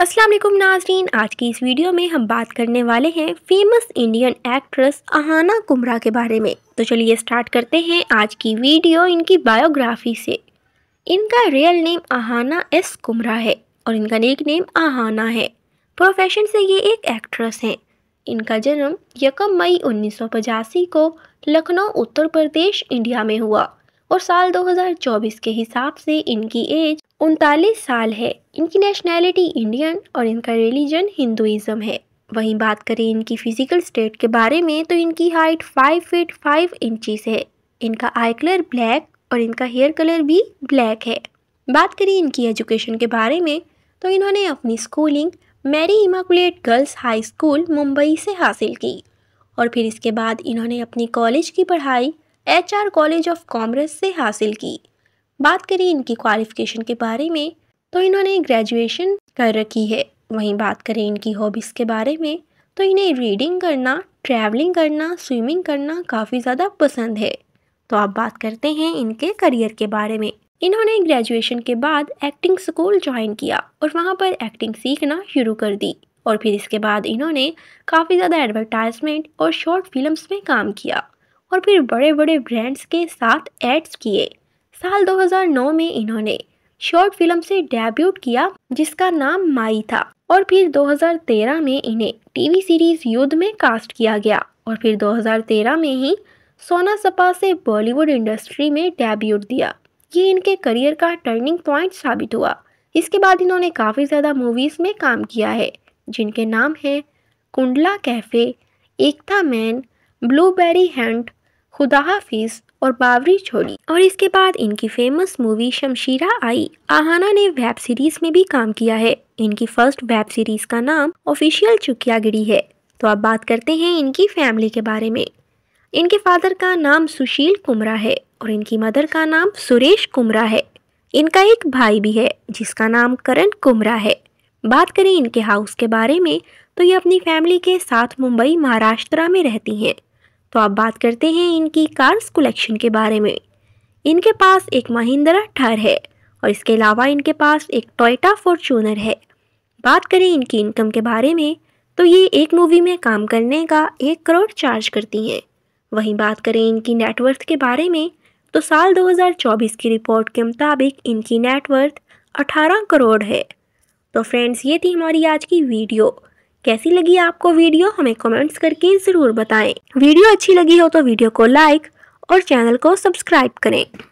असलम नाजरीन आज की इस वीडियो में हम बात करने वाले हैं famous Indian actress Ahana Kumra के बारे में तो चलिए स्टार्ट करते हैं आज की वीडियो इनकी बायोग्राफी से इनका real name Ahana S Kumra है और इनका नेक नेम अहाना है प्रोफेशन से ये एक एक्ट्रेस हैं इनका जन्म यकम मई उन्नीस को लखनऊ उत्तर प्रदेश इंडिया में हुआ और साल दो के हिसाब से इनकी एज उनतालीस साल है इनकी नेशनैलिटी इंडियन और इनका रिलीजन हिंदुज़म है वहीं बात करें इनकी फ़िज़िकल स्टेट के बारे में तो इनकी height five feet five inches है इनका आई कलर ब्लैक और इनका हेयर कलर भी ब्लैक है बात करें इनकी एजुकेशन के बारे में तो इन्होंने अपनी schooling Mary Immaculate Girls High School Mumbai से हासिल की और फिर इसके बाद इन्होंने अपनी कॉलेज की पढ़ाई एचआर कॉलेज ऑफ कॉमर्स से हासिल की बात करें इनकी क्वालिफ़िकेशन के बारे में तो इन्होंने ग्रेजुएशन कर रखी है वहीं बात करें इनकी हॉबीज़ के बारे में तो इन्हें रीडिंग करना ट्रैवलिंग करना स्विमिंग करना काफ़ी ज़्यादा पसंद है तो आप बात करते हैं इनके करियर के बारे में इन्होंने ग्रेजुएशन के बाद एक्टिंग स्कूल ज्वाइन किया और वहाँ पर एक्टिंग सीखना शुरू कर दी और फिर इसके बाद इन्होंने काफ़ी ज़्यादा एडवर्टाइजमेंट और शॉर्ट फिल्म्स में काम किया और फिर बड़े बड़े ब्रांड्स के साथ एड्स किए साल 2009 में इन्होंने शॉर्ट फिल्म से डेब्यूट किया जिसका नाम माई था और फिर 2013 में इन्हें टीवी सीरीज युद्ध में कास्ट किया गया और फिर 2013 में ही सोना सपा से बॉलीवुड इंडस्ट्री में डेब्यूट दिया ये इनके करियर का टर्निंग पॉइंट साबित हुआ इसके बाद इन्होंने काफ़ी ज़्यादा मूवीज़ में काम किया है जिनके नाम हैं कुंडला कैफ़े एकता मैन ब्लूबेरी हंट खुदा हाफिज और बावरी छोड़ी और इसके बाद इनकी फेमस मूवी शमशीरा आई आहाना ने वेब सीरीज में भी काम किया है इनकी फर्स्ट वेब सीरीज का नाम ऑफिशियल गिरी है तो अब बात करते हैं इनकी फैमिली के बारे में इनके फादर का नाम सुशील कुमरा है और इनकी मदर का नाम सुरेश कुमरा है इनका एक भाई भी है जिसका नाम करण कुमरा है बात करें इनके हाउस के बारे में तो ये अपनी फैमिली के साथ मुंबई महाराष्ट्र में रहती हैं तो आप बात करते हैं इनकी कार्स कलेक्शन के बारे में इनके पास एक महिंद्रा ठर है और इसके अलावा इनके पास एक टोयटा फॉर्चूनर है बात करें इनकी इनकम के बारे में तो ये एक मूवी में काम करने का एक करोड़ चार्ज करती हैं वहीं बात करें इनकी नेटवर्थ के बारे में तो साल 2024 की रिपोर्ट के मुताबिक इनकी नेटवर्थ 18 करोड़ है तो फ्रेंड्स ये थी हमारी आज की वीडियो कैसी लगी आपको वीडियो हमें कमेंट्स करके ज़रूर बताएं वीडियो अच्छी लगी हो तो वीडियो को लाइक और चैनल को सब्सक्राइब करें